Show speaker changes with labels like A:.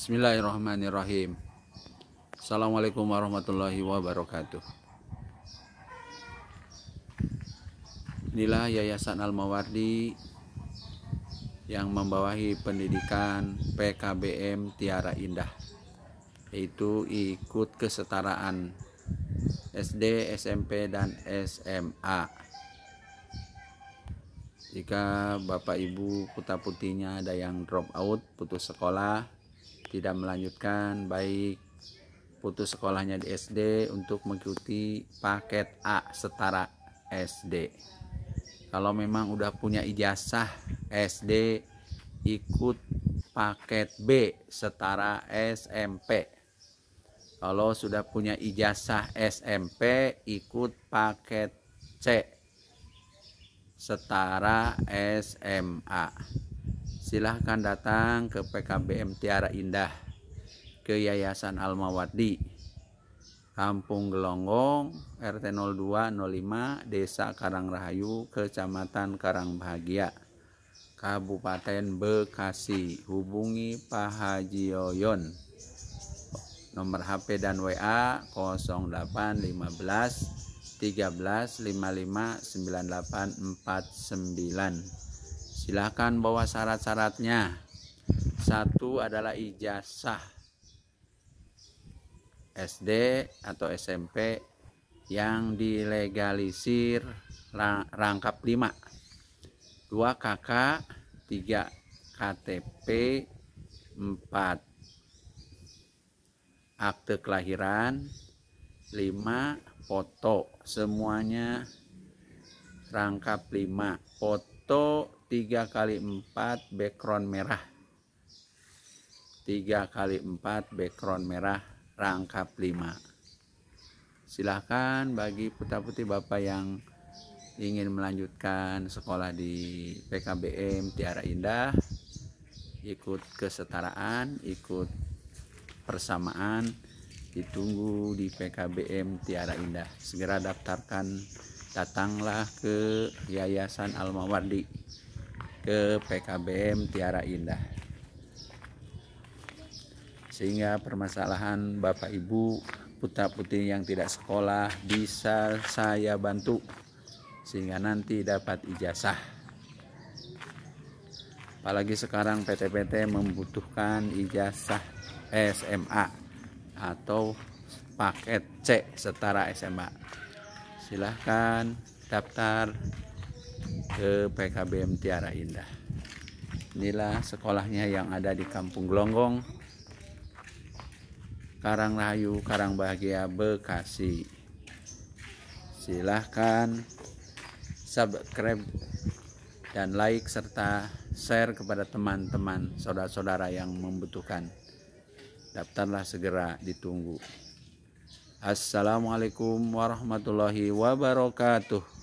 A: Bismillahirrahmanirrahim. Assalamualaikum warahmatullahi wabarakatuh. Inilah Yayasan Al-Mawardi yang membawahi pendidikan PKBM Tiara Indah yaitu ikut kesetaraan SD, SMP, dan SMA. Jika Bapak Ibu putra putihnya ada yang drop out, putus sekolah, tidak melanjutkan baik putus sekolahnya di SD untuk mengikuti paket A setara SD kalau memang udah punya ijazah SD ikut paket B setara SMP kalau sudah punya ijazah SMP ikut paket C setara SMA silahkan datang ke PKBM Tiara Indah ke Yayasan Almawadi Kampung Gelonggong RT 0205 Desa Karang Rahayu, Kecamatan Karangbahagia Kabupaten Bekasi hubungi Pak Haji Yoyon nomor HP dan WA 0815 13 55 98 silahkan bawa syarat-syaratnya satu adalah ijazah SD atau SMP yang dilegalisir rangkap 5 2 KK 3 KTP 4 akte kelahiran 5 foto semuanya rangkap 5 foto 3 kali 4 background merah 3 kali 4 background merah rangkap 5 silahkan bagi putra putri bapak yang ingin melanjutkan sekolah di PKBM Tiara Indah ikut kesetaraan ikut persamaan ditunggu di PKBM Tiara Indah segera daftarkan datanglah ke Yayasan Almawardi ke PKBM Tiara Indah sehingga permasalahan Bapak Ibu putra putri yang tidak sekolah bisa saya bantu sehingga nanti dapat ijazah apalagi sekarang PTPT pt membutuhkan ijazah SMA atau paket C setara SMA silahkan daftar ke PKBM Tiara Indah. Inilah sekolahnya yang ada di Kampung Gelonggong, Karang Bahagia, Bekasi. Silahkan subscribe dan like serta share kepada teman-teman saudara-saudara yang membutuhkan. Daftarlah segera ditunggu. Assalamualaikum warahmatullahi wabarakatuh.